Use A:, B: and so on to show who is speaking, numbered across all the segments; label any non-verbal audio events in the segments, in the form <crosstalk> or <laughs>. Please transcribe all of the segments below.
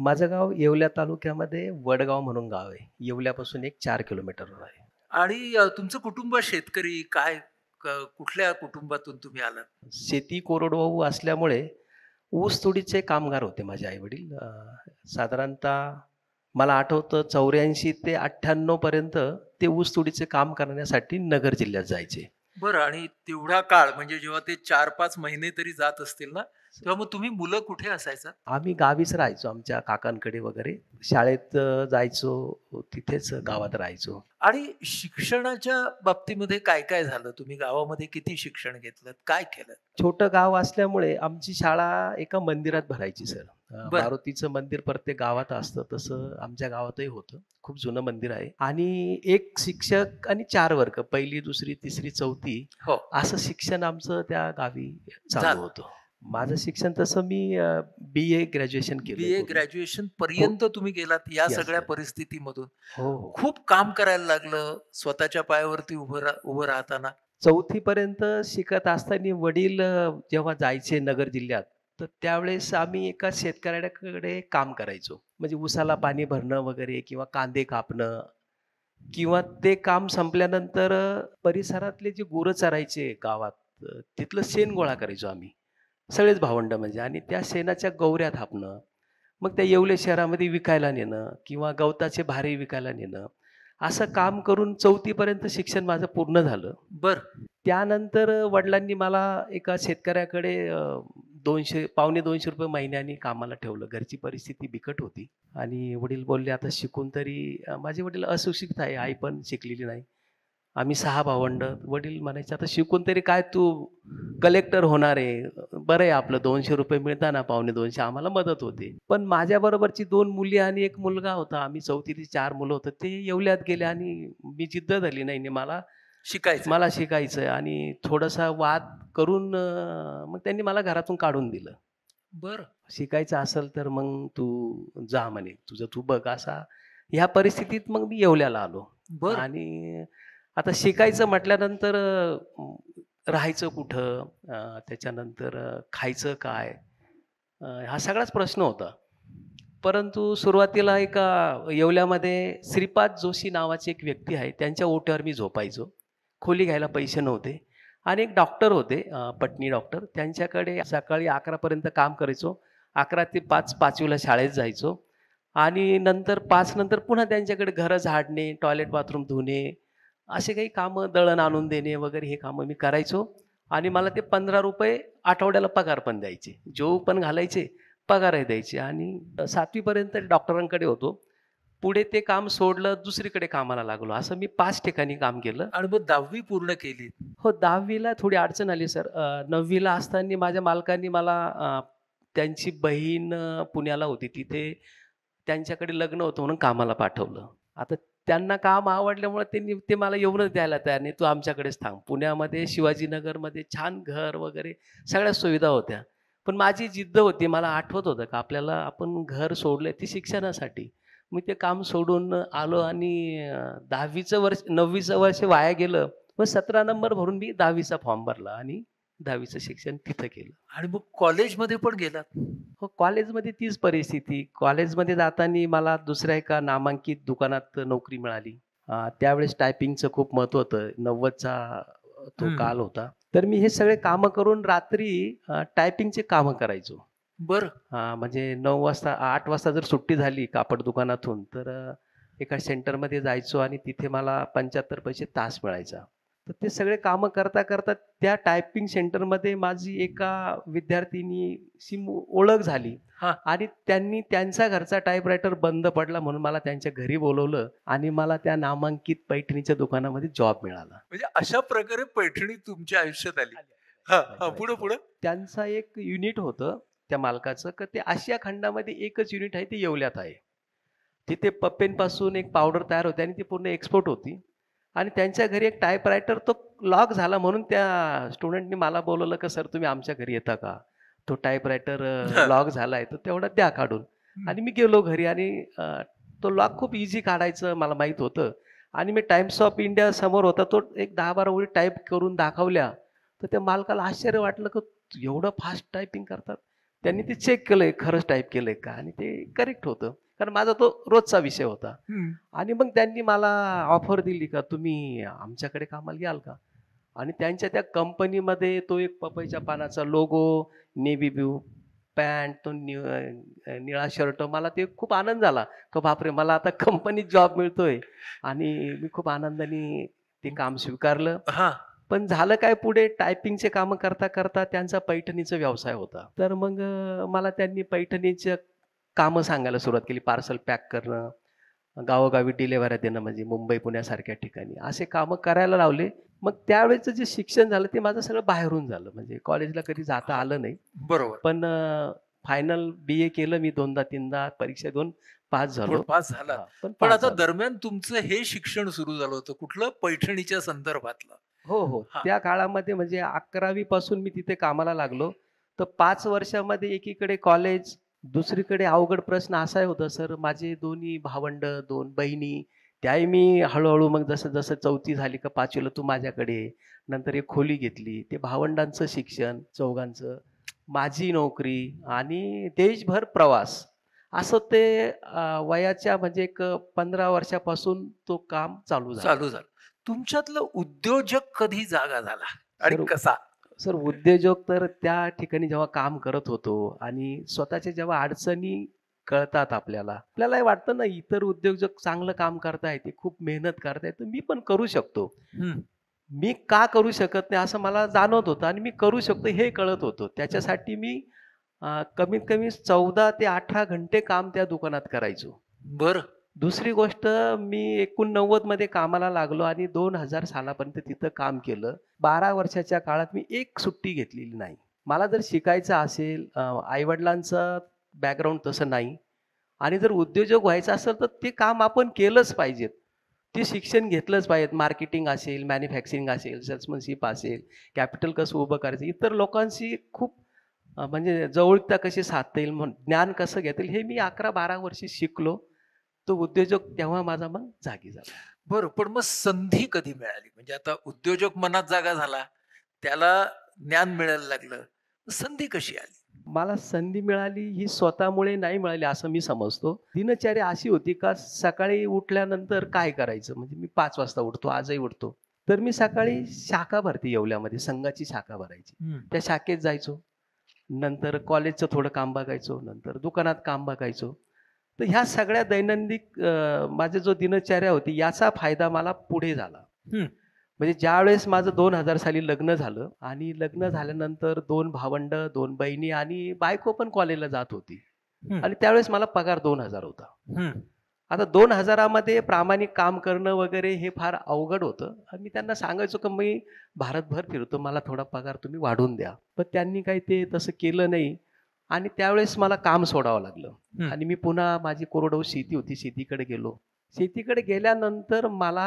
A: माझं गाव येवल्या तालुक्यामध्ये वडगाव म्हणून गाव आहे येवल्यापासून एक चार किलोमीटरवर आहे
B: आणि तुमचं कुटुंब शेतकरी काय कुठल्या कुटुंबातून तुम्ही आलात
A: शेती कोरडवाहू असल्यामुळे ऊस तोडीचे कामगार होते माझे आई वडील साधारणतः मला आठवतं चौऱ्याऐंशी ते अठ्ठ्याण्णव पर्यंत ते ऊस तोडीचे काम करण्यासाठी नगर जिल्ह्यात जायचे
B: बरं आणि तेवढा काळ म्हणजे जेव्हा ते चार पाच महिने तरी जात असतील ना तेव्हा मग तुम्ही मुलं कुठे असायचं
A: आम्ही गावीच राहायचो आमच्या काकांकडे वगैरे शाळेत जायचो तिथेच गावात राहायचो
B: आणि शिक्षणाच्या बाबतीमध्ये काय काय झालं तुम्ही गावामध्ये किती शिक्षण घेतलं काय केलं
A: छोटं गाव असल्यामुळे आमची शाळा एका मंदिरात भरायची सर मारुतीचं मंदिर प्रत्येक गावात असतं तसं आमच्या गावातही होतं खूप जुनं मंदिर आहे आणि एक शिक्षक आणि चार वर्ग पहिली दुसरी तिसरी चौथी हो असं शिक्षण आमचं त्या गावी चालू होतं माझं शिक्षण तसं मी बी ए ग्रॅज्युएशन केलं बी ए
B: ग्रॅज्युएशन पर्यंत हो. तुम्ही गेलात या सगळ्या परिस्थितीमधून हो, हो. खूप काम करायला लागलं स्वतःच्या पायावरती उभं उभं राहताना
A: चौथी पर्यंत शिकत असताना वडील जेव्हा जायचे नगर जिल्ह्यात तर त्यावेळेस आम्ही एका शेतकऱ्याकडे काम करायचो म्हणजे उसाला पाणी भरणं वगैरे किंवा कांदे कापणं किंवा ते काम संपल्यानंतर परिसरातले जे गोरं चरायचे गावात तिथलं शेण गोळा करायचो आम्ही सगळेच भावंड म्हणजे आणि त्या शेणाच्या गौऱ्या थापणं मग त्या येवले शहरामध्ये विकायला नेणं किंवा गवताचे भारे विकायला नेणं असं काम करून चौथीपर्यंत शिक्षण माझं पूर्ण झालं बर त्यानंतर वडिलांनी मला एका शेतकऱ्याकडे दोनशे पावणे दोनशे रुपये महिन्याने कामाला ठेवलं घरची परिस्थिती बिकट होती आणि वडील बोलले आता शिकून तरी माझे वडील अशिक्षित आहे आई पण शिकलेली नाही आम्ही सहा भावंड वडील म्हणायचे आता शिकून तरी काय तू कलेक्टर होणार आहे बरं आहे आपलं दोनशे रुपये मिळताना पावणे दोनशे आम्हाला मदत होते पण माझ्याबरोबरची दोन मुली आणि एक मुलगा होता आम्ही चौथीची चार मुलं होतं ते येवल्यात गेले आणि मी जिद्द झाली नाही मला शिकायचं मला शिकायचं आणि थोडासा वाद करून मग त्यांनी मला घरातून काढून दिलं बरं शिकायचं असेल तर मग तू जा म्हणे तुझं तू बघ असा ह्या परिस्थितीत मग मी येवल्याला आलो बर आणि आता शिकायचं म्हटल्यानंतर राहायचं कुठं त्याच्यानंतर खायचं काय हा सगळाच प्रश्न होता परंतु सुरुवातीला एका येवल्यामध्ये श्रीपाद जोशी नावाची एक व्यक्ती आहे त्यांच्या ओट्यावर मी झोपायचो खोली घ्यायला पैसे नव्हते आणि एक डॉक्टर होते पटणी डॉक्टर त्यांच्याकडे सकाळी अकरापर्यंत काम करायचो अकरा ते पाच पाचवीला शाळेत जायचो आणि नंतर पाच नंतर पुन्हा त्यांच्याकडे घरं झाडणे टॉयलेट बाथरूम धुणे असे काही कामं दळण आणून देणे वगैरे हे कामं मी करायचो आणि मला ते पंधरा रुपये आठवड्याला पगार पण द्यायचे जेव पण घालायचे पगारही द्यायचे आणि सातवीपर्यंत डॉक्टरांकडे होतो पुढे ते काम सोडलं दुसरीकडे कामाला लागलो असं मी पाच ठिकाणी काम केलं आणि मग दहावी पूर्ण केली हो दहावीला थोडी अडचण आली सर नववीला असताना माझ्या मालकांनी मला त्यांची बहीण पुण्याला होती तिथे त्यांच्याकडे लग्न होतं म्हणून कामाला पाठवलं आता त्यांना काम आवडल्यामुळे त्यांनी ते मला येऊनच द्यायला तयार नाही तू आमच्याकडेच थांब पुण्यामध्ये शिवाजीनगरमध्ये छान घर वगैरे सगळ्या सुविधा होत्या पण माझी जिद्द होती मला आठवत होतं का आपल्याला आपण घर सोडलं ती शिक्षणासाठी मी ते काम सोडून आलो आणि दहावीचं वर्ष नववीचं वर्ष वाया गेलं मग सतरा नंबर भरून मी दहावीचा फॉर्म भरला आणि दहावीचं शिक्षण तिथं केलं आणि मग कॉलेजमध्ये पण गेलात हो कॉलेजमध्ये तीच परिस्थिती कॉलेजमध्ये जाताना मला दुसऱ्या एका नामांकित दुकानात नोकरी मिळाली त्यावेळेस टायपिंगचं खूप महत्व होतं नव्वदचा तो काल होता तर मी हे सगळे कामं करून रात्री टायपिंगचे काम करायचो बर म्हणजे नऊ वाजता आठ वाजता जर सुट्टी झाली कापड दुकानातून तर एका सेंटरमध्ये जायचो आणि तिथे मला पंच्याहत्तर पैसे तास मिळायचा तर ते सगळे कामं करता करता त्या टायपिंग सेंटरमध्ये माझी एका विद्यार्थिनीशी ओळख झाली आणि त्यांनी त्यांचा घरचा टाईपरायटर बंद पडला म्हणून मला त्यांच्या घरी बोलवलं आणि मला त्या नामांकित पैठणीच्या दुकानामध्ये जॉब मिळाला
B: म्हणजे अशा प्रकारे पैठणी तुमच्या आयुष्यात आली
A: पुढे पुढे त्यांचा एक युनिट होतं त्या मालकाचं की ते आशिया खंडामध्ये एकच युनिट आहे ते येवल्यात आहे तिथे पासून एक पावडर तयार होते आणि ती पूर्ण एक्सपोर्ट होती आणि त्यांच्या घरी एक टायपरायटर तो लॉक झाला म्हणून त्या स्टुडंटनी मला बोलवलं का सर तुम्ही आमच्या घरी येता का तो टायपरायटर लॉक झाला आहे तर तेवढा द्या काढून आणि मी गेलो घरी आणि तो लॉक खूप इझी काढायचं मला माहीत होतं आणि मी टाइम्स ऑफ इंडिया समोर होता तो एक दहा बारा ओळी टाईप करून दाखवल्या तर त्या मालकाला आश्चर्य वाटलं की एवढं फास्ट टायपिंग करतात त्यांनी ते चेक केलं आहे खरंच टाईप केलं आहे का आणि ते करेक्ट होतं कारण माझा तो रोजचा विषय होता आणि मग त्यांनी मला ऑफर दिली का तुम्ही आमच्याकडे कामाला याल का आणि त्यांच्या त्या कंपनीमध्ये तो एक पपईच्या पानाचा लोगो नेव्ही ब्यू पॅन्ट तो निळा शर्ट मला ते खूप आनंद झाला का बापरे मला आता कंपनीत जॉब मिळतोय आणि मी खूप आनंदाने ते काम स्वीकारलं पण झालं काय पुढे टायपिंगचे कामं करता करता त्यांचा पैठणीचा व्यवसाय होता तर मग मला त्यांनी पैठणीच्या कामं सांगायला सुरुवात केली पार्सल पॅक करणं गावोगावी डिलेव्हऱ्या देणं म्हणजे मुंबई पुण्यासारख्या ठिकाणी असे कामं करायला लावले मग त्यावेळेचं जे शिक्षण झालं ते माझं सगळं बाहेरून झालं म्हणजे कॉलेजला कधी जाता आलं नाही बरोबर पण फायनल बी ए केलं मी दोनदा तीनदा परीक्षा दोन पास झालो पास
B: झाला पण आता दरम्यान तुमचं हे शिक्षण सुरू झालं होतं कुठलं पैठणीच्या संदर्भातलं
A: हो हो त्या काळामध्ये म्हणजे अकरावी पासून मी तिथे कामाला लागलो तर पाच वर्षामध्ये एकीकडे कॉलेज दुसरीकडे अवघड प्रश्न असाही होता सर माझे दोन्ही भावंड दोन बहिणी त्याही मी हळूहळू मग जसं जसं चौथी झाली का पाचवीला तू माझ्याकडे नंतर एक खोली घेतली ते भावंडांचं शिक्षण चौघांचं माझी नोकरी आणि देशभर प्रवास असं ते वयाच्या म्हणजे एक पंधरा वर्षापासून तो काम चालू चालू झालं तुमच्यातलं उद्योजक कधी जागा झाला आणि कसा सर उद्योजक तर त्या ठिकाणी जेव्हा काम करत होतो आणि स्वतःच्या जेव्हा अडचणी कळतात आपल्याला आपल्याला वाटतं ना इतर उद्योजक चांगलं काम करताय ते खूप मेहनत करतायत तर मी पण करू शकतो मी का करू शकत नाही असं मला जाणवत होतं आणि मी करू शकतो हे कळत होतं त्याच्यासाठी मी कमीत कमी चौदा ते अठरा घंटे काम त्या दुकानात करायचो बरं दुसरी गोष्ट मी एकोणनव्वद मध्ये कामाला लागलो आणि दोन हजार सालापर्यंत तिथं काम केलं बारा वर्षाच्या काळात मी एक सुट्टी घेतलेली नाही मला जर शिकायचं असेल आईवडिलांचं बॅकग्राऊंड तसं नाही आणि जर उद्योजक व्हायचं असेल तर ते काम आपण केलंच पाहिजेत ते शिक्षण घेतलंच पाहिजेत मार्केटिंग असेल मॅन्युफॅक्चरिंग असेल सेल्समनशिप असेल कॅपिटल कसं उभं करायचं इतर लोकांशी खूप म्हणजे जवळता कशी साधता येईल म्हणून ज्ञान कसं घेता येईल हे मी अकरा बारा वर्षी शिकलो तो उद्योजक तेव्हा माझा मन जागी झाला बरं पण मग संधी कधी मिळाली
B: म्हणजे आता उद्योजक मनात जागा झाला त्याला ज्ञान मिळायला लागलं संधी कशी आली
A: मला संधी मिळाली ही स्वतःमुळे नाही मिळाली असं मी समजतो दिनचर्या अशी होती का सकाळी उठल्यानंतर काय करायचं म्हणजे मी पाच वाजता उठतो आजही उठतो तर मी सकाळी शाखा भरती येवल्यामध्ये संघाची शाखा भरायची त्या शाखेत जायचो नंतर कॉलेजचं थोडं काम बघायचो नंतर दुकानात काम बघायचो तर ह्या सगळ्या दैनंदिन माझे जो दिनचर्या होती याचा फायदा मला पुढे झाला म्हणजे ज्यावेळेस माझं दोन हजार साली लग्न झालं आणि लग्न झाल्यानंतर दोन भावंड दोन बहिणी आणि बायको पण कॉलेजला जात होती आणि त्यावेळेस मला पगार दोन हजार
B: होता
A: आता दोन हजारामध्ये प्रामाणिक काम करणं वगैरे हे फार अवघड होतं मी त्यांना सांगायचो की मी भारतभर फिरतो मला थोडा पगार तुम्ही वाढून द्या पण त्यांनी काही ते तसं केलं नाही आणि त्यावेळेस मला काम सोडावं लागलं आणि मी पुन्हा माझी कोरडवू शेती होती शेतीकडे गेलो शेतीकडे गेल्यानंतर मला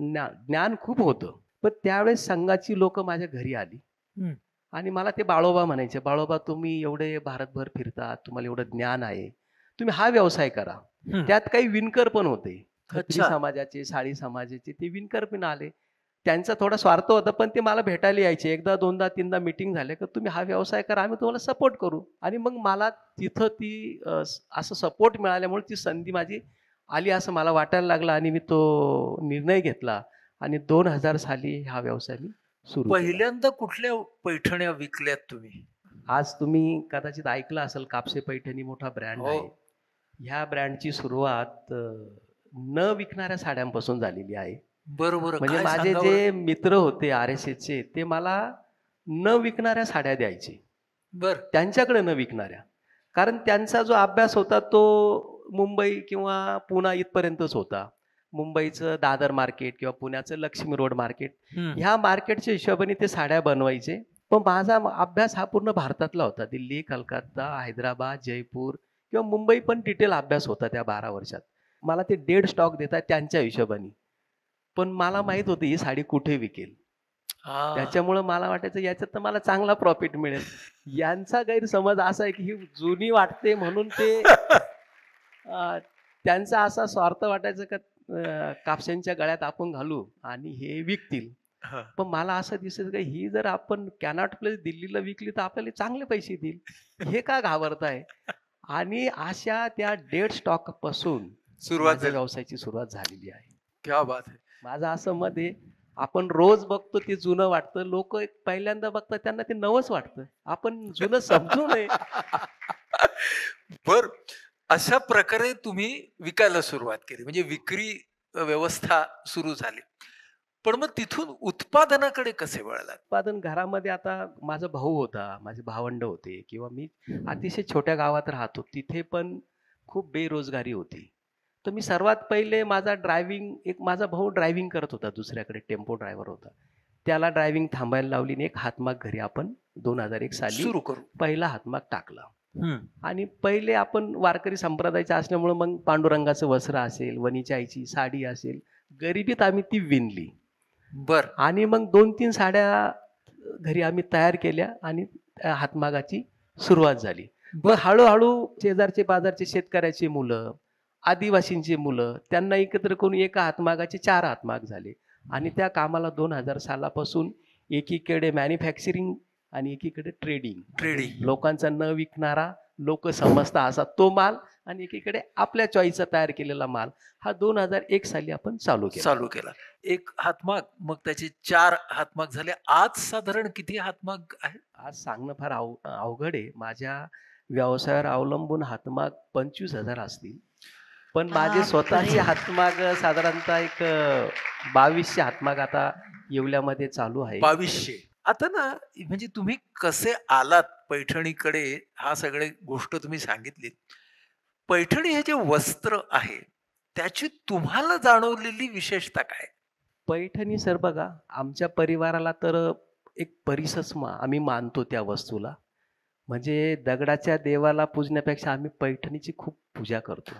A: ज्ञान खूप होतं पण त्यावेळेस संघाची लोक माझ्या घरी आली आणि मला ते बाळोबा म्हणायचे बाळोबा तुम्ही एवढे भारतभर फिरता तुम्हाला एवढं ज्ञान आहे तुम्ही हा व्यवसाय करा त्यात काही विणकर पण होते खत्री समाजाचे साळी समाजाचे ते विणकर पण आले त्यांचा थोडा स्वार्थ होता पण ते मला भेटायला यायचे एकदा दोनदा तीनदा मिटिंग झाले की तुम्ही हा व्यवसाय करा आम्ही तुम्हाला सपोर्ट करू आणि मग मला तिथं ती असं सपोर्ट मिळाल्यामुळे ती संधी माझी आली असं मला वाटायला लागलं आणि मी तो निर्णय घेतला आणि दोन हजार साली हा व्यवसाय मी सुरू पहिल्यांदा कुठल्या पैठण्या विकल्यात तुम्ही आज तुम्ही कदाचित ऐकलं असेल कापसे पैठणी मोठा ब्रँड हो. आहे ह्या ब्रँडची सुरुवात न विकणाऱ्या साड्यांपासून झालेली आहे
B: बरोबर म्हणजे माझे जे
A: मित्र होते आर एस एस चे ते मला न विकणाऱ्या साड्या द्यायचे बर त्यांच्याकडे न विकणाऱ्या कारण त्यांचा जो अभ्यास होता तो मुंबई किंवा पुणे इथपर्यंतच होता मुंबईचं दादर मार्केट किंवा पुण्याचं लक्ष्मी रोड मार्केट ह्या मार्केटच्या हिशोबाने ते साड्या बनवायचे पण माझा अभ्यास हा पूर्ण भारतातला होता दिल्ली कलकत्ता हैदराबाद जयपूर किंवा मुंबई पण डिटेल अभ्यास होता त्या बारा वर्षात मला ते डेड स्टॉक देतात त्यांच्या हिशोबाने पण मला माहित होती ही साडी कुठे विकेल त्याच्यामुळे मला वाटायचं याच्यात तर मला चांगला प्रॉफिट मिळेल यांचा गैरसमज असा आहे की ही जुनी वाटते म्हणून ते <laughs> त्यांचा असा स्वार्थ वाटायचं का कापसांच्या गळ्यात आपण घालू आणि हे विकतील पण मला असं दिसत का ही जर आपण कॅनॉट प्लेस दिल्लीला विकली तर आपल्याला चांगले पैसे देईल <laughs> हे का घाबरताय आणि अशा त्या डेड स्टॉक पासून सुरुवात व्यवसायाची सुरुवात झालेली आहे क्या बात आहे माझं असं मत आहे आपण रोज बघतो ते जुनं वाटतं लोक पहिल्यांदा बघतात त्यांना ते नवच वाटतं आपण जुनं समजू नये बर अशा
B: प्रकारे तुम्ही विकायला सुरुवात केली म्हणजे विक्री व्यवस्था सुरू झाली
A: पण मग तिथून उत्पादनाकडे कसे वळला उत्पादन घरामध्ये आता माझा भाऊ होता माझे भावंड होते किंवा मी अतिशय छोट्या गावात राहतो तिथे पण खूप बेरोजगारी होती तर मी सर्वात पहिले माझा ड्रायव्हिंग एक माझा भाऊ ड्रायव्हिंग करत होता दुसऱ्याकडे टेम्पो ड्रायव्हर होता त्याला ड्रायव्हिंग थांबायला लावली आणि एक हातमाग घरी आपण दोन हजार एक साली सुरू करू पहिला हातमाग टाकला आणि पहिले आपण वारकरी संप्रदायाचे असल्यामुळे मग पांडुरंगाचं वस्त्र असेल वनीच्या आईची साडी असेल गरिबीत आम्ही ती विणली बर आणि मग दोन तीन साड्या घरी आम्ही तयार केल्या आणि हातमागाची सुरुवात झाली बर हळूहळू शेजारचे बाजारचे शेतकऱ्याची मुलं आदिवासींची मुलं त्यांना एकत्र करून एका हातमागाचे चार हातमाग झाले आणि त्या कामाला दोन हजार सालापासून एकीकडे मॅन्युफॅक्चरिंग आणि एकीकडे ट्रेडिंग ट्रेडिंग लोकांचा न विकणारा लोक समजता असा तो माल आणि एकीकडे आपल्या चॉईसचा तयार केलेला माल हा दोन हजार एक साली आपण चालू केला चालू केला एक
B: हातमाग मग त्याचे चार हातमाग झाले आज साधारण किती हातमाग आहे
A: आज सांगणं फार अवघड आहे माझ्या व्यवसायावर अवलंबून हातमाग पंचवीस हजार असतील पण माझे स्वतःचे हातमाग साधारणतः एक बावीसशे हातमाग आता येवल्यामध्ये चालू आहे बावीसशे
B: आता ना म्हणजे तुम्ही कसे आलात पैठणीकडे हा सगळे गोष्ट तुम्ही सांगितली पैठणी हे जे वस्त्र आहे त्याची तुम्हाला जाणवलेली विशेषता काय
A: पैठणी सर बघा आमच्या परिवाराला तर एक परिसस्मा आम्ही मानतो त्या वस्तूला म्हणजे दगडाच्या देवाला पूजण्यापेक्षा आम्ही पैठणीची खूप पूजा करतो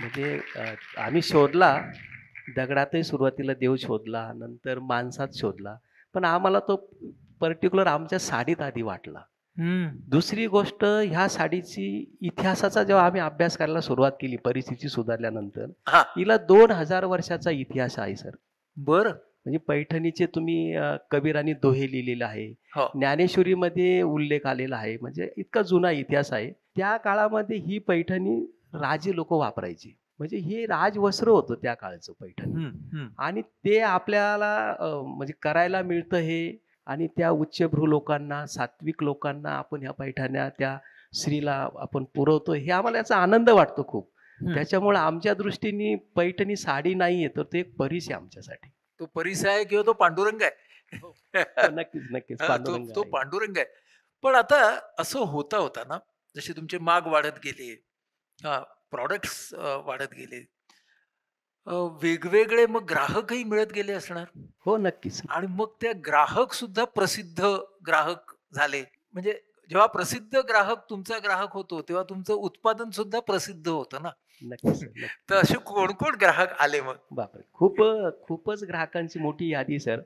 A: म्हणजे आम्ही शोधला दगडातही सुरुवातीला देव शोधला नंतर माणसात शोधला पण आम्हाला तो पर्टिक्युलर आमच्या साडीत आधी वाटला दुसरी गोष्ट ह्या साडीची इतिहासाचा जेव्हा आम्ही अभ्यास करायला सुरुवात केली परिस्थिती सुधारल्यानंतर हिला दोन हजार वर्षाचा इतिहास आहे सर बर म्हणजे पैठणीचे तुम्ही कबीर आणि दोहे लिहिलेले आहे हो. ज्ञानेश्वरीमध्ये उल्लेख आलेला आहे म्हणजे इतका जुना इतिहास आहे त्या काळामध्ये ही पैठणी राजे लोक वापरायची म्हणजे हे राजवस्त्र होतं त्या काळाचं
B: पैठण
A: आणि ते आपल्याला म्हणजे करायला मिळतं हे आणि त्या उच्चभ्रू लोकांना सात्विक लोकांना आपण ह्या पैठण्या त्या स्त्रीला आपण पुरवतो हे आम्हाला याचा आनंद वाटतो खूप त्याच्यामुळे आमच्या दृष्टीने पैठणी साडी नाहीये तर ते एक परिस आहे आमच्यासाठी
B: तो परिसर आहे किंवा तो पांडुरंग आहे हो. हो, नक्कीच नक्कीच <laughs> तो पांडुरंग आहे पण आता असं होता होता ना जसे तुमचे माग वाढत गेले हा प्रॉडक्ट्स वाढत गेले वेगवेगळे मग ग्राहकही मिळत गेले असणार हो नक्कीच आणि मग त्या ग्राहक सुद्धा प्रसिद्ध ग्राहक झाले म्हणजे जेव्हा प्रसिद्ध ग्राहक तुमचा ग्राहक होतो तेव्हा तुमचं उत्पादन सुद्धा प्रसिद्ध होतं ना <laughs> तर असे कोण कोण ग्राहक आले मग बापरे
A: खूप खूपच ग्राहकांची मोठी यादी सर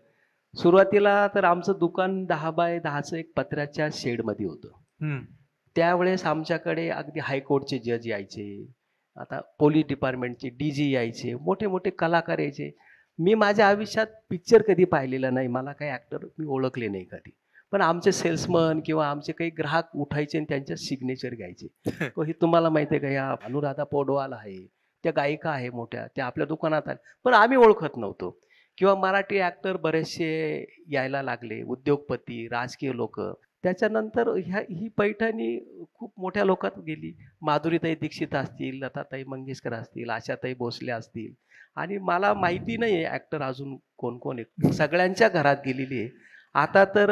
A: सुरुवातीला तर आमचं दुकान दहा बाय दहाच एक पत्र्याच्या मध्ये होतं त्यावेळेस आमच्याकडे अगदी हायकोर्टचे जज यायचे आता पोलीस डिपार्टमेंटचे डीजी यायचे मोठे मोठे कलाकार यायचे मी माझ्या आयुष्यात पिक्चर कधी पाहिलेला नाही मला काही ऍक्टर मी ओळखले नाही कधी पण आमचे सेल्समन किंवा आमचे काही ग्राहक उठायचे आणि त्यांच्या सिग्नेचर घ्यायचे हे <laughs> तुम्हाला माहिती आहे का या अनुराधा पोडवाल आहे त्या गायिका आहे मोठ्या त्या आपल्या दुकानात आल्या पण आम्ही ओळखत नव्हतो किंवा मराठी ॲक्टर बरेचसे यायला लागले उद्योगपती राजकीय लोक त्याच्यानंतर ह्या ही पैठणी खूप मोठ्या लोकात गेली माधुरीताई दीक्षित असतील लताताई मंगेशकर असतील आशाताई भोसले असतील आणि मला माहिती नाही आहे ॲक्टर अजून कोण कोण आहे सगळ्यांच्या घरात गेलेली आहे आता तर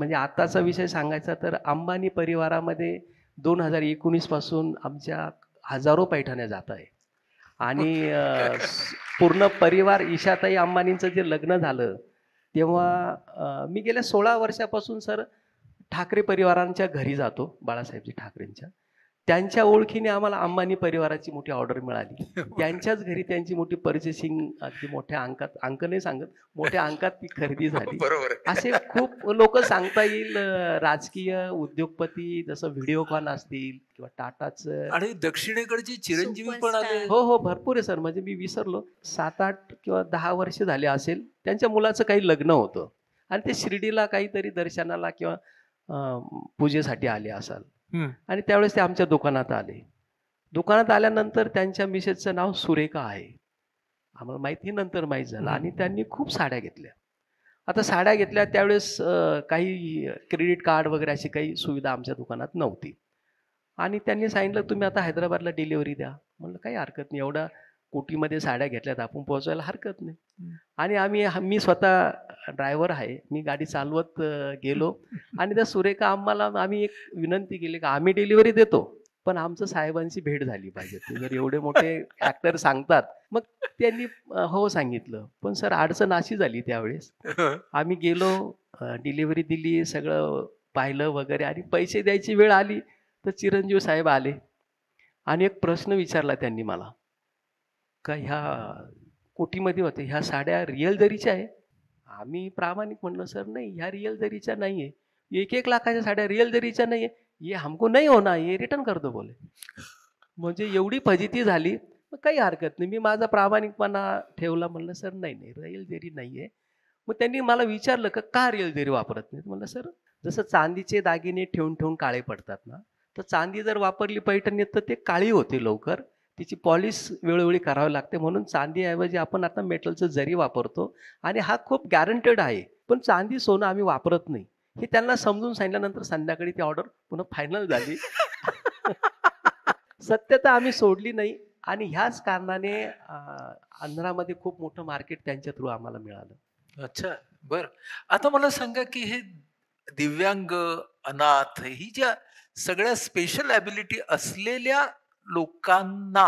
A: म्हणजे आत्ताचा विषय सांगायचा तर अंबानी परिवारामध्ये दोन हजार एकोणीसपासून आमच्या हजारो पैठण्या जात आहे आणि पूर्ण परिवार ईशाताई अंबानींचं जे लग्न झालं तेव्हा मी गेल्या सोळा वर्षापासून सर ठाकरे परिवारांच्या घरी जातो बाळासाहेबजी ठाकरेंच्या त्यांच्या ओळखीने आम्हाला अंबानी परिवाराची मोठी ऑर्डर मिळाली <laughs> त्यांच्याच घरी त्यांची मोठी परचेसिंग अगदी मोठ्या अंकात अंक नाही सांगत मोठ्या अंकात ती खरेदी झाली <laughs> बरोबर असे खूप लोक सांगता येईल राजकीय उद्योगपती जसं व्हिडिओकॉन असतील किंवा टाटाचं आणि दक्षिणेकडची चिरंजीवी पण आले हो हो भरपूर आहे सर म्हणजे मी विसरलो सात आठ किंवा दहा वर्ष झाले असेल त्यांच्या मुलाचं काही लग्न होतं आणि ते शिर्डीला काहीतरी दर्शनाला किंवा पूजेसाठी आले असाल आणि त्यावेळेस ते आमच्या दुकानात आले दुकानात आल्यानंतर त्यांच्या मिसेसचं नाव सुरेखा आहे आम्हाला माहिती नंतर माहीत झालं आणि त्यांनी खूप साड्या घेतल्या आता साड्या घेतल्या त्यावेळेस काही क्रेडिट कार्ड वगैरे अशी काही सुविधा आमच्या दुकानात नव्हती आणि त्यांनी सांगितलं तुम्ही आता हैदराबादला डिलिव्हरी द्या म्हणलं काही हरकत नाही एवढा कोटीमध्ये साड्या घेतल्यात आपण पोहोचायला हरकत नाही आणि आम्ही मी स्वतः ड्रायव्हर आहे मी गाडी चालवत गेलो आणि त्या सुरेखा आम्हाला आम्ही एक विनंती केली की आम्ही डिलिव्हरी देतो पण आमचं साहेबांची भेट झाली पाहिजे ते जर एवढे मोठे ऍक्टर <laughs> सांगतात मग त्यांनी हो सांगितलं पण सर अडचण अशी झाली त्यावेळेस <laughs> आम्ही गेलो डिलिव्हरी दिली सगळं पाहिलं वगैरे आणि पैसे द्यायची वेळ आली तर चिरंजीव साहेब आले आणि एक प्रश्न विचारला त्यांनी मला का ह्या कोटीमध्ये होते ह्या साड्या रिअल दरीच्या आहे आम्ही प्रामाणिक म्हणलं सर नाही ह्या रिअल दरीच्या नाही आहे एक एक लाखाच्या साड्या रिअल दरीच्या नाही आहे हे हमको नाही होणार हे रिटर्न करतो बोले म्हणजे एवढी फजिती झाली मग काही हरकत नाही मी माझा प्रामाणिकपणा ठेवला म्हणलं सर नाही नाही रिअल देरी नाही आहे मग त्यांनी मला विचारलं का का रिअल देरी वापरत नाही म्हणलं सर जसं चांदीचे दागिने ठेवून ठेवून काळे पडतात ना तर चांदी जर वापरली पैठणीत तर ते काळी होते लवकर तिची पॉलिश वेळोवेळी करावी लागते म्हणून चांदीऐवजी आपण आता मेटलचं जरी वापरतो आणि हा खूप गॅरंटेड आहे पण चांदी सोनं आम्ही वापरत नाही हे त्यांना समजून सांगितल्यानंतर संध्याकाळी ती ऑर्डर पुन्हा फायनल झाली <laughs> सत्यता आम्ही सोडली नाही आणि ह्याच कारणाने आंध्रामध्ये खूप मोठं मार्केट त्यांच्या थ्रू आम्हाला मिळालं
B: अच्छा बर आता मला सांगा की हे दिव्यांग अनाथ ही ज्या सगळ्या स्पेशल ॲबिलिटी असलेल्या लोकांना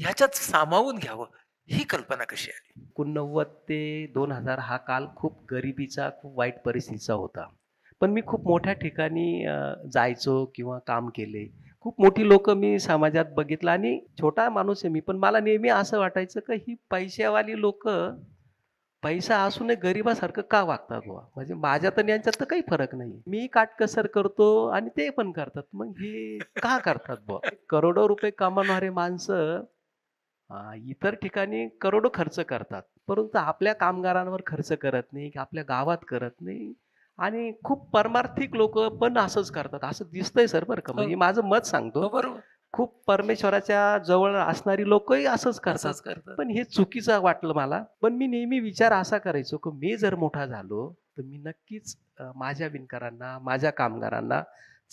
B: ह्याच्यात सामावून घ्यावं ही कल्पना कशी आली
A: एकोणनव्वद ते दोन हजार हा काल खूप गरिबीचा खूप वाईट परिस्थितीचा होता पण मी खूप मोठ्या ठिकाणी जायचो किंवा काम केले खूप मोठी लोक मी समाजात बघितलं आणि छोटा माणूस आहे मी पण मला नेहमी असं वाटायचं की ही पैशावाली लोक पैसा असून गरिबासारखं का वागतात बुवा म्हणजे माझ्या तर यांच्यात तर काही फरक नाही मी काटकसर करतो आणि ते पण करतात मग हे का करतात बुवा करोडो रुपये कमावणारे माणसं इतर ठिकाणी करोडो खर्च करतात परंतु आपल्या कामगारांवर खर्च करत नाही आपल्या गावात करत नाही आणि खूप परमार्थिक लोक पण असंच करतात असं दिसतंय सर बरं का हो. म्हणजे माझं मत सांगतो हो, बरोबर खूप परमेश्वराच्या जवळ असणारी लोकही असंच करतात करतात पण हे चुकीचं वाटलं मला पण मी नेहमी विचार असा करायचो की मी जर मोठा झालो तर मी नक्कीच माझ्या विणकरांना माझ्या कामगारांना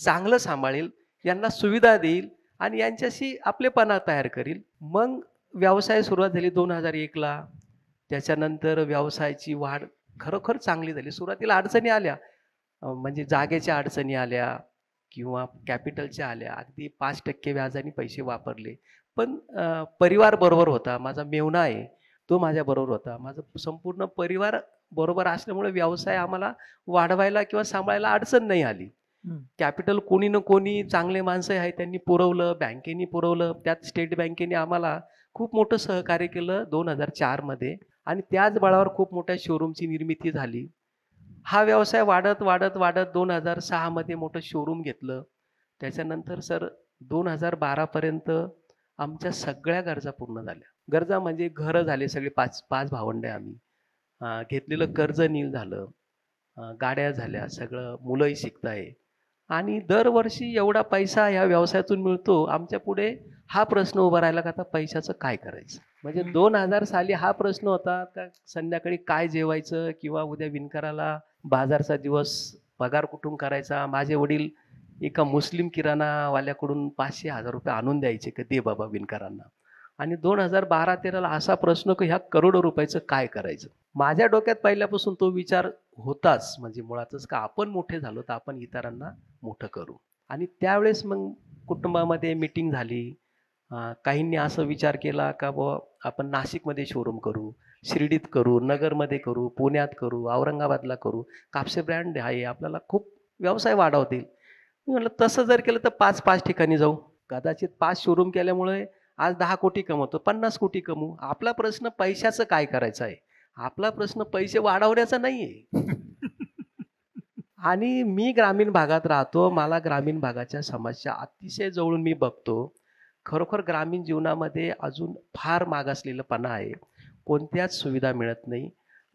A: चांगलं सांभाळेल यांना सुविधा देईल आणि यांच्याशी आपलेपणा तयार करील मग व्यवसाय सुरुवात झाली दोन हजार एकला त्याच्यानंतर व्यवसायाची वाढ खरोखर चांगली झाली सुरुवातीला अडचणी आल्या म्हणजे जागेच्या अडचणी आल्या किंवा कॅपिटलच्या आल्या अगदी पाच टक्के व्याजाने पैसे वापरले पण परिवार बरोबर होता माझा मेवना आहे तो माझ्याबरोबर होता माझा संपूर्ण परिवार बरोबर असल्यामुळे व्यवसाय आम्हाला वाढवायला किंवा सांभाळायला अडचण नाही आली कॅपिटल कोणी ना कोणी चांगले माणसं आहे त्यांनी पुरवलं बँकेने पुरवलं त्यात स्टेट बँकेने आम्हाला खूप मोठं सहकार्य केलं दोन हजार चारमध्ये आणि त्याच बळावर खूप मोठ्या शोरूमची निर्मिती झाली हा व्यवसाय वाढत वाढत वाढत दोन हजार सहामध्ये मोठं शोरूम घेतलं त्याच्यानंतर सर दोन हजार बारापर्यंत आमच्या सगळ्या गरजा पूर्ण झाल्या गरजा म्हणजे घरं झाले सगळे पाच पाच भावंडे आम्ही घेतलेलं कर्ज नील झालं गाड्या झाल्या सगळं मुलंही शिकताय आणि दरवर्षी एवढा पैसा ह्या व्यवसायातून मिळतो आमच्या पुढे हा प्रश्न उभा राहिला का आता पैशाचं काय करायचं म्हणजे दोन हजार साली हा प्रश्न होता का संध्याकाळी काय जेवायचं किंवा उद्या विणकराला बाजारचा दिवस पगार कुठून करायचा माझे वडील एका मुस्लिम किराणावाल्याकडून पाचशे हजार रुपये आणून द्यायचे का दे बाबा विणकरांना आणि दोन हजार बारा तेराला असा प्रश्न की ह्या करोडो रुपयाचं काय करायचं माझ्या डोक्यात पहिल्यापासून तो विचार होताच म्हणजे मुळातच का आपण मोठे झालो तर आपण इतरांना मोठं करू आणि त्यावेळेस मग कुटुंबामध्ये मीटिंग झाली काहींनी असं विचार केला का बुवा आपण नाशिकमध्ये शोरूम करू शिर्डीत करू नगरमध्ये करू पुण्यात करू औरंगाबादला करू कापसे ब्रँड आहे आपल्याला खूप व्यवसाय वाढवतील मी म्हटलं तसं जर केलं तर पाच पाच ठिकाणी जाऊ कदाचित पाच शोरूम केल्यामुळे आज दहा कोटी कमवतो पन्नास कोटी कमवू आपला प्रश्न पैशाचं काय करायचं आहे आपला प्रश्न पैसे वाढवण्याचा नाही आहे <laughs> आणि मी ग्रामीण भागात राहतो मला ग्रामीण भागाच्या समस्या अतिशय जवळून मी बघतो खरोखर ग्रामीण जीवनामध्ये अजून फार मागासलेलंपणा आहे कोणत्याच सुविधा मिळत नाही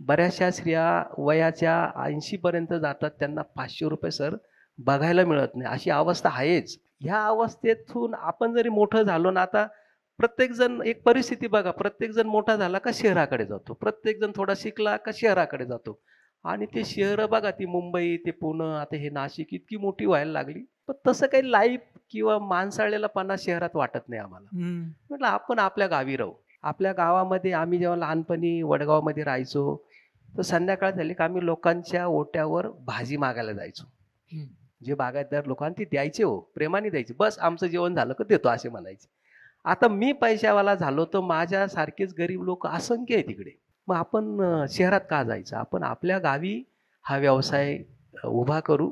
A: बऱ्याचशा स्त्रिया वयाच्या ऐंशीपर्यंत जातात त्यांना पाचशे रुपये सर बघायला मिळत नाही अशी अवस्था आहेच ह्या अवस्थेतून आपण जरी मोठं झालो ना आता प्रत्येकजण एक परिस्थिती बघा प्रत्येकजण मोठा झाला का शहराकडे जातो प्रत्येकजण थोडा शिकला का शहराकडे जातो आणि ते शहरं बघा ती मुंबई ते पुणे आता हे नाशिक इतकी मोठी व्हायला लागली पण तसं काही लाईफ किंवा माणसाळलेलापणा शहरात वाटत नाही आम्हाला म्हटलं आपण आपल्या गावी राहू आपल्या गावामध्ये आम्ही जेव्हा लहानपणी वडगावमध्ये राहायचो तर संध्याकाळ झाली की आम्ही लोकांच्या ओट्यावर भाजी मागायला जायचो जे बागायतदार लोकांना ती द्यायचे हो प्रेमाने द्यायचे बस आमचं जेवण झालं का देतो असे म्हणायचे आता मी पैशावाला झालो तर माझ्यासारखेच गरीब लोक असंख्य आहे तिकडे मग आपण शहरात का जायचं आपण आपल्या गावी हा व्यवसाय उभा करू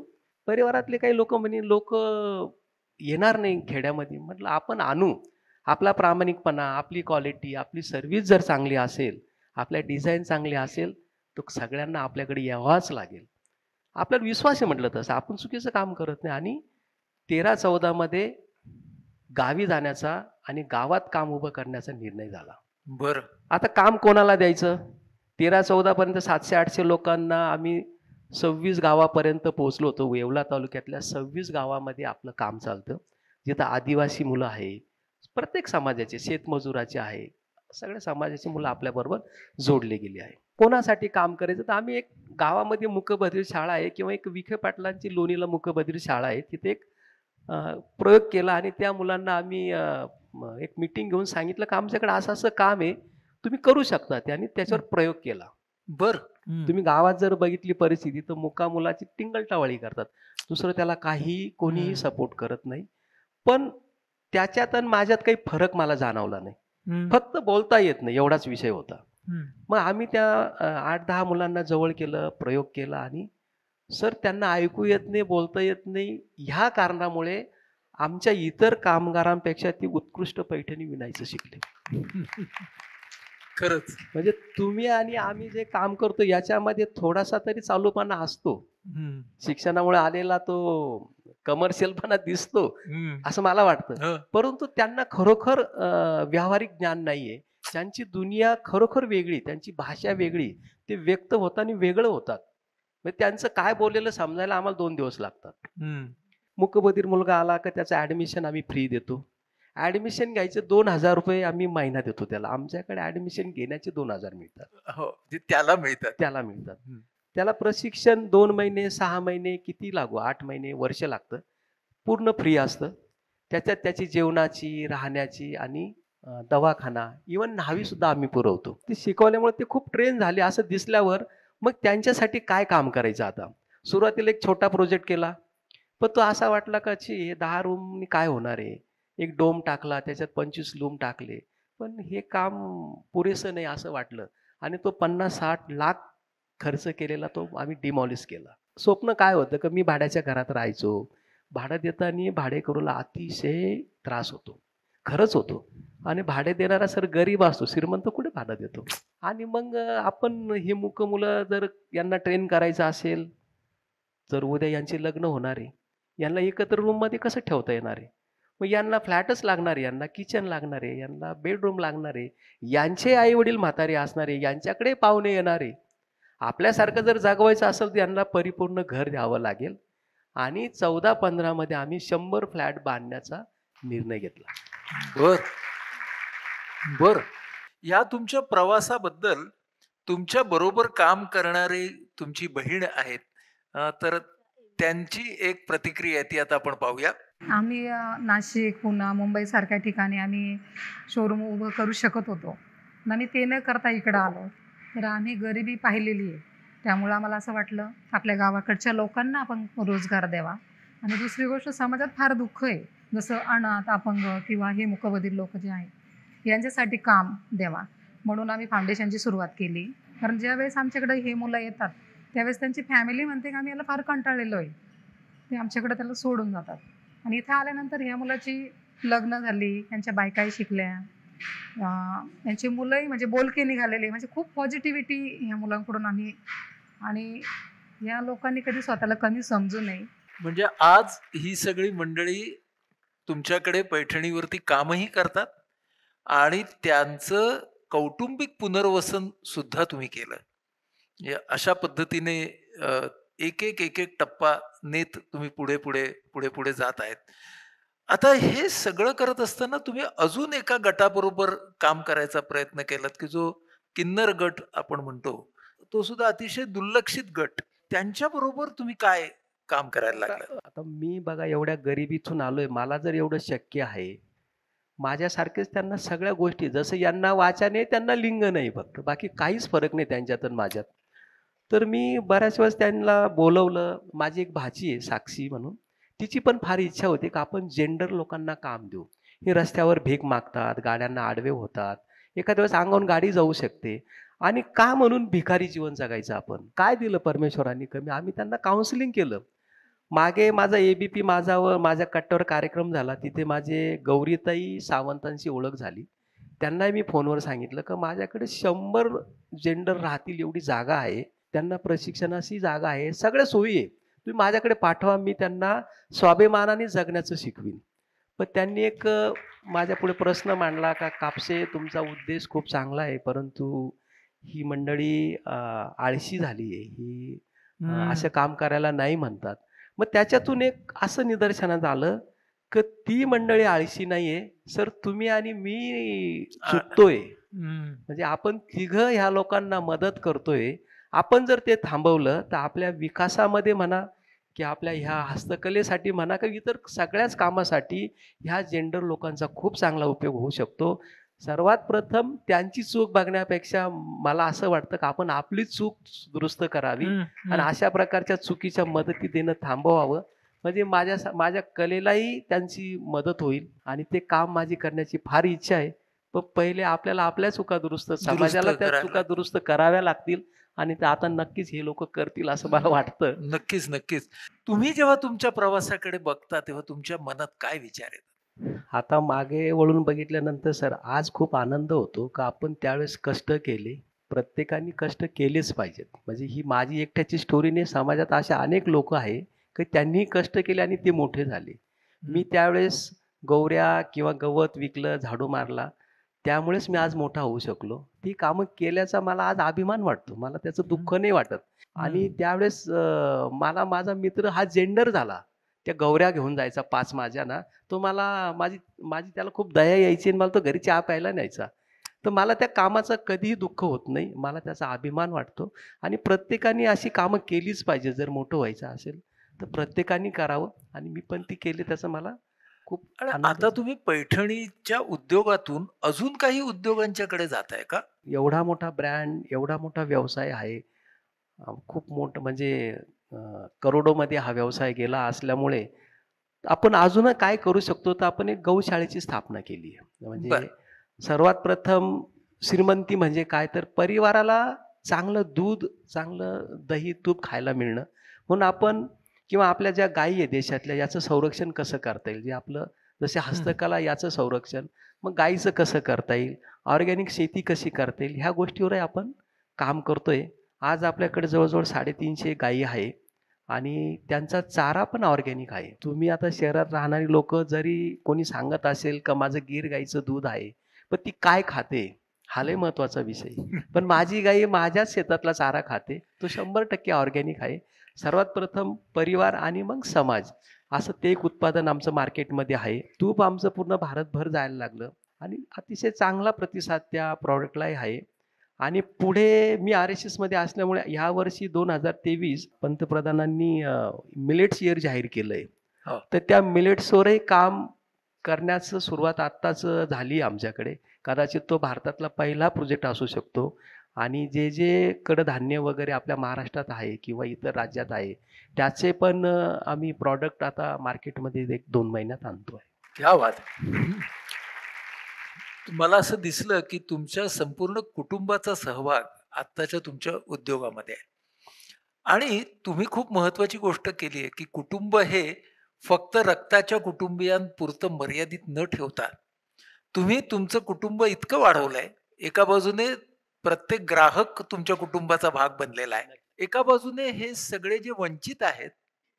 A: परिवारातले काही लोक म्हणे लोक येणार नाही खेड्यामध्ये म्हटलं आपण आणू आपला प्रामाणिकपणा आपली क्वालिटी आपली सर्व्हिस जर चांगली असेल आपल्या डिझाईन चांगली असेल तर सगळ्यांना आपल्याकडे यावाच लागेल आपल्याला विश्वास आहे म्हटलं तसं आपण चुकीचं काम करत नाही आणि तेरा चौदामध्ये गावी जाण्याचा आणि गावात काम उभं करण्याचा निर्णय झाला बरं आता काम कोणाला द्यायचं तेरा चौदापर्यंत सातशे आठशे लोकांना आम्ही सव्वीस गावापर्यंत पोहोचलो होतो येवला तालुक्यातल्या सव्वीस गावामध्ये आपलं काम चालतं जिथं आदिवासी मुलं आहे प्रत्येक समाजाचे शेतमजुराचे आहे सगळ्या समाजाची मुलं आपल्याबरोबर जोडले गेली आहे कोणासाठी काम करायचं तर आम्ही एक गावामध्ये मुकबधीर शाळा आहे किंवा एक विखे पाटलांची लोणीला मुकबधीर शाळा आहे तिथे एक प्रयोग केला आणि त्या मुलांना आम्ही एक मिटिंग घेऊन सांगितलं का आमच्याकडे असं असं काम आहे तुम्ही करू शकता ते आणि त्याच्यावर प्रयोग केला बरं तुम्ही गावात जर बघितली परिस्थिती तर मुका मुलाची टिंगलटावळी करतात दुसरं त्याला काही कोणीही सपोर्ट करत नाही पण त्याच्यात आणि माझ्यात काही फरक मला जाणवला नाही फक्त बोलता येत नाही एवढाच विषय होता मग आम्ही त्या आठ दहा मुलांना जवळ केलं प्रयोग केला आणि सर त्यांना ऐकू येत नाही बोलता येत नाही ह्या कारणामुळे आमच्या इतर कामगारांपेक्षा ती उत्कृष्ट पैठणी विणायचं शिकले <laughs> खरंच म्हणजे तुम्ही आणि आम्ही जे काम करतो याच्यामध्ये थोडासा तरी चालूपणा असतो शिक्षणामुळे आलेला तो कमर्शियलपणा दिसतो असं मला वाटतं हो. परंतु त्यांना खरोखर व्यावहारिक ज्ञान नाहीये त्यांची दुनिया खरोखर वेगळी त्यांची भाषा वेगळी ते व्यक्त होताना वेगळं होतात म्हणजे त्यांचं काय बोललेलं समजायला आम्हाला दोन दिवस लागतात मुकबधीर मुलगा आला का त्याचं ऍडमिशन आम्ही फ्री देतो ॲडमिशन घ्यायचे दोन हजार रुपये आम्ही महिना देतो त्याला आमच्याकडे ॲडमिशन घेण्याचे दोन हजार मिळतात हो ते त्याला मिळतात त्याला मिळतात त्याला प्रशिक्षण दोन महिने सहा महिने किती लागू आठ महिने वर्ष लागतं पूर्ण फ्री असतं त्याच्यात त्याची जेवणाची राहण्याची आणि दवाखाना इवन न्हावीसुद्धा आम्ही पुरवतो ते शिकवल्यामुळे ते खूप ट्रेन झाले असं दिसल्यावर मग त्यांच्यासाठी काय काम करायचं आता सुरुवातीला एक छोटा प्रोजेक्ट केला पण तो असा वाटला का ची हे दहा रूम काय होणार आहे एक डोम टाकला त्याच्यात पंचवीस लूम टाकले पण हे काम पुरेसं नाही असं वाटलं आणि तो पन्नास साठ लाख खर्च केलेला तो आम्ही डिमॉलिश केला स्वप्न काय होतं का मी भाड्याच्या घरात राहायचो भाडं देताना भाडेकरूला अतिशय त्रास होतो खरंच होतो आणि भाडे देणारा सर गरीब असतो श्रीमंत कुठे भाडं देतो आणि मग आपण हे मुख मुलं जर यांना ट्रेन करायचं असेल तर उद्या यांचे लग्न होणार आहे यांना एकत्र रूममध्ये कसं ठेवता येणार आहे मग यांना फ्लॅटच लागणार आहे यांना किचन लागणार आहे यांना बेडरूम लागणार आहे यांचे आई वडील म्हातारे असणारे यांच्याकडे पाहुणे येणारे आपल्यासारखं जर जागवायचं असेल तर यांना परिपूर्ण घर द्यावं लागेल आणि चौदा पंधरामध्ये आम्ही शंभर फ्लॅट बांधण्याचा निर्णय घेतला
B: बर बर या तुमच्या प्रवासाबद्दल तुमच्या बरोबर काम करणारे तुमची बहीण आहेत तर त्यांची एक प्रतिक्रिया ती आता आपण पाहूया
A: आम्ही नाशिक पुणे मुंबईसारख्या ठिकाणी आम्ही शोरूम उभं करू शकत होतो आम्ही ते न करता इकडं आलो तर आम्ही गरिबी पाहिलेली आहे त्यामुळं आम्हाला असं वाटलं आपल्या गावाकडच्या लोकांना आपण रोजगार द्यावा आणि दुसरी गोष्ट समाजात फार दुःख आहे जसं अनाथ अपंग किंवा हे मुकबधीर लोक जे आहेत यांच्यासाठी काम द्यावा म्हणून आम्ही फाउंडेशनची सुरुवात केली कारण ज्यावेळेस आमच्याकडे हे मुलं येतात त्यावेळेस त्यांची फॅमिली म्हणते की आम्ही याला फार कंटाळलेलो आहे ते आमच्याकडे त्याला सोडून जातात आणि इथं आल्यानंतर ह्या मुलाची लग्न झाली त्यांच्या बायकाही शिकल्या यांची मुलंही म्हणजे बोलके निघालेली म्हणजे खूप पॉझिटिव्हिटी ह्या मुलांकडून आम्ही आणि या लोकांनी कधी स्वतःला कमी समजू नये
B: म्हणजे आज ही सगळी मंडळी तुमच्याकडे पैठणीवरती कामही करतात आणि त्यांचं कौटुंबिक पुनर्वसन सुद्धा तुम्ही केलं अशा पद्धतीने एक एक एक एक टप्पा नेत तुम्ही पुढे पुढे पुढे पुढे जात आहेत आता हे सगळं करत असताना तुम्ही अजून एका गटाबरोबर काम करायचा प्रयत्न केलात की जो किन्नर गट आपण म्हणतो तो सुद्धा अतिशय दुर्लक्षित गट त्यांच्याबरोबर तुम्ही काय काम
A: करायला लागलं आता मी बघा एवढ्या गरिबीतून आलोय मला जर एवढं शक्य आहे माझ्यासारखेच त्यांना सगळ्या गोष्टी जसं यांना वाचा नाही त्यांना लिंग नाही फक्त बाकी काहीच फरक नाही त्यांच्यात आणि माझ्यात तर मी बऱ्याच वेळेस त्यांना बोलवलं माझी एक भाची आहे साक्षी म्हणून तिची पण फार इच्छा होती की आपण जेंडर लोकांना काम देऊ हे रस्त्यावर भीक मागतात गाड्यांना आडवे होतात एखाद्या वेळेस अंगावून गाडी जाऊ शकते आणि का म्हणून भिकारी जीवन जगायचं आपण काय दिलं परमेश्वरांनी कमी आम्ही त्यांना काउन्सिलिंग केलं मागे माझा ए बी पी माझा व माझ्या कट्ट्यावर कार्यक्रम झाला तिथे माझे गौरीताई सावंतांची ओळख झाली त्यांनाही मी फोनवर सांगितलं का माझ्याकडे शंभर जेंडर राहतील एवढी जागा आहे त्यांना प्रशिक्षणाची जागा आहे सगळ्या सोयी आहे तुम्ही माझ्याकडे पाठवा मी त्यांना स्वाभिमानाने जगण्याचं शिकवीन पण त्यांनी एक माझ्या पुढे प्रश्न मांडला का कापसे तुमचा उद्देश खूप चांगला आहे परंतु ही मंडळी आळशी झाली आहे ही असं काम करायला नाही म्हणतात मग त्याच्यातून एक असं निदर्शनात आलं की ती मंडळी आळशी नाहीये सर तुम्ही आणि मी चुकतोय म्हणजे आपण तिघ ह्या लोकांना मदत करतोय आपण जर ते थांबवलं तर आपल्या विकासामध्ये म्हणा की आपल्या ह्या हस्तकलेसाठी म्हणा का इतर सगळ्याच कामासाठी ह्या जेंडर लोकांचा खूप चांगला उपयोग होऊ शकतो सर्वात प्रथम त्यांची चूक बघण्यापेक्षा मला असं वाटतं की आपण आपली चूक दुरुस्त करावी आणि अशा प्रकारच्या चुकीच्या मदती देणं थांबवावं म्हणजे माझ्या माझ्या कलेलाही त्यांची मदत होईल आणि ते काम माझी करण्याची फार इच्छा आहे पण पहिले आपल्याला आपल्या चुका दुरुस्त समाजाला त्या चुका दुरुस्त कराव्या लागतील आणि ते आता नक्कीच हे लोक करतील असं मला वाटतं नक्कीच नक्कीच तुम्ही
B: जेव्हा तुमच्या प्रवासाकडे बघता तेव्हा तुमच्या मनात काय विचार
A: येतात आता मागे वळून बघितल्यानंतर सर आज खूप आनंद होतो का आपण त्यावेळेस कष्ट केले प्रत्येकाने कष्ट केलेच पाहिजेत म्हणजे ही माझी एकट्याची स्टोरी नाही समाजात असे अनेक लोक आहे की त्यांनी कष्ट केले आणि ते मोठे झाले मी त्यावेळेस गौऱ्या किंवा गवत विकलं झाडू मारला त्यामुळेच मी आज मोठा होऊ शकलो ती कामं केल्याचा मला आज अभिमान वाटतो मला त्याचं दुःख नाही वाटत आणि त्यावेळेस मला माझा मित्र हा जेंडर झाला त्या गौऱ्या घेऊन जायचा पाच माझ्या ना तो मला माझी माझी त्याला खूप दया यायची आणि मला तो घरी चहा प्यायला न्यायचा तर मला त्या कामाचं कधीही दुःख होत नाही मला त्याचा अभिमान वाटतो आणि प्रत्येकाने अशी कामं केलीच पाहिजे जर मोठं व्हायचं असेल तर प्रत्येकाने करावं आणि मी पण ती केली त्याचं मला
B: खूप आता तुम्ही पैठणीच्या उद्योगातून अजून काही उद्योगांच्याकडे जात आहे का
A: एवढा मोठा ब्रँड एवढा मोठा व्यवसाय आहे खूप मोठं म्हणजे करोडोमध्ये हा व्यवसाय गेला असल्यामुळे आपण अजून काय करू शकतो तर आपण एक गौशाळेची स्थापना केली आहे म्हणजे सर्वात प्रथम श्रीमंती म्हणजे काय तर परिवाराला चांगलं दूध चांगलं दही तूप खायला मिळणं म्हणून आपण किंवा आपल्या ज्या गायी आहे देशातल्या याचं संरक्षण कसं करता येईल जे आपलं जसे हस्तकला याचं संरक्षण मग गायीचं कसं करता येईल ऑर्गॅनिक शेती कशी करता येईल ह्या गोष्टीवरही आपण काम करतोय आज आपल्याकडे जवळजवळ साडेतीनशे गायी आहे आणि त्यांचा चारा पण ऑर्गॅनिक आहे तुम्ही आता शहरात राहणारी लोक जरी कोणी सांगत असेल का माझं गीर गाईचं दूध आहे पण ती काय खाते हा लय महत्वाचा विषय पण माझी गाई माझ्याच शेतातला चारा खाते तो शंभर टक्के ऑर्गॅनिक आहे सर्वात प्रथम परिवार आणि मग समाज असं ते एक उत्पादन आमचं मार्केटमध्ये आहे तूप आमचं पूर्ण भारतभर जायला लागलं आणि अतिशय चांगला प्रतिसाद त्या प्रॉडक्टलाही आहे आणि पुढे मी आर एस एसमध्ये असल्यामुळे ह्या वर्षी दोन हजार तेवीस पंतप्रधानांनी मिलेट्स इयर जाहीर केलं आहे हो. तर त्या मिलेट्सवरही काम करण्याचं सुरुवात आत्ताच झाली आमच्याकडे कदाचित तो भारतातला पहिला प्रोजेक्ट असू शकतो आणि जे जे कडधान्य वगैरे आपल्या महाराष्ट्रात आहे किंवा इतर राज्यात आहे त्याचे पण आम्ही प्रॉडक्ट आता मार्केटमध्ये एक दोन महिन्यात आणतो आहे वाद
B: मला असं दिसलं की तुमच्या संपूर्ण कुटुंबाचा सहभाग आत्ताच्या तुमच्या उद्योगामध्ये आहे आणि तुम्ही खूप महत्वाची गोष्ट केली आहे की कुटुंब हे फक्त रक्ताच्या कुटुंबियांपुरतं मर्यादित न ठेवता तुम्ही तुमचं कुटुंब इतकं वाढवलंय एका बाजूने प्रत्येक ग्राहक तुमच्या कुटुंबाचा भाग बनलेला आहे एका बाजूने हे सगळे जे वंचित आहेत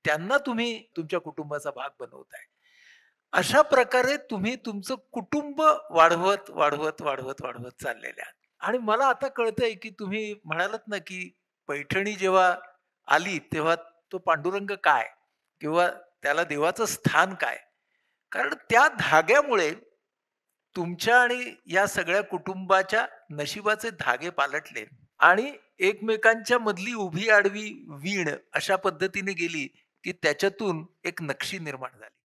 B: त्यांना तुम्ही तुमच्या कुटुंबाचा भाग बनवताय अशा प्रकारे तुम्ही तुमचं कुटुंब वाढवत वाढवत वाढवत वाढवत चाललेले आहात आणि मला आता कळतंय की तुम्ही म्हणालात ना की पैठणी जेव्हा आली तेव्हा तो पांडुरंग काय किंवा त्याला देवाचं स्थान काय कारण त्या धाग्यामुळे तुमच्या आणि या सगळ्या कुटुंबाच्या नशिबाचे धागे पालटले आणि एकमेकांच्या मधली उभी आडवी वीण अशा पद्धतीने गेली की त्याच्यातून एक नक्षी निर्माण झाली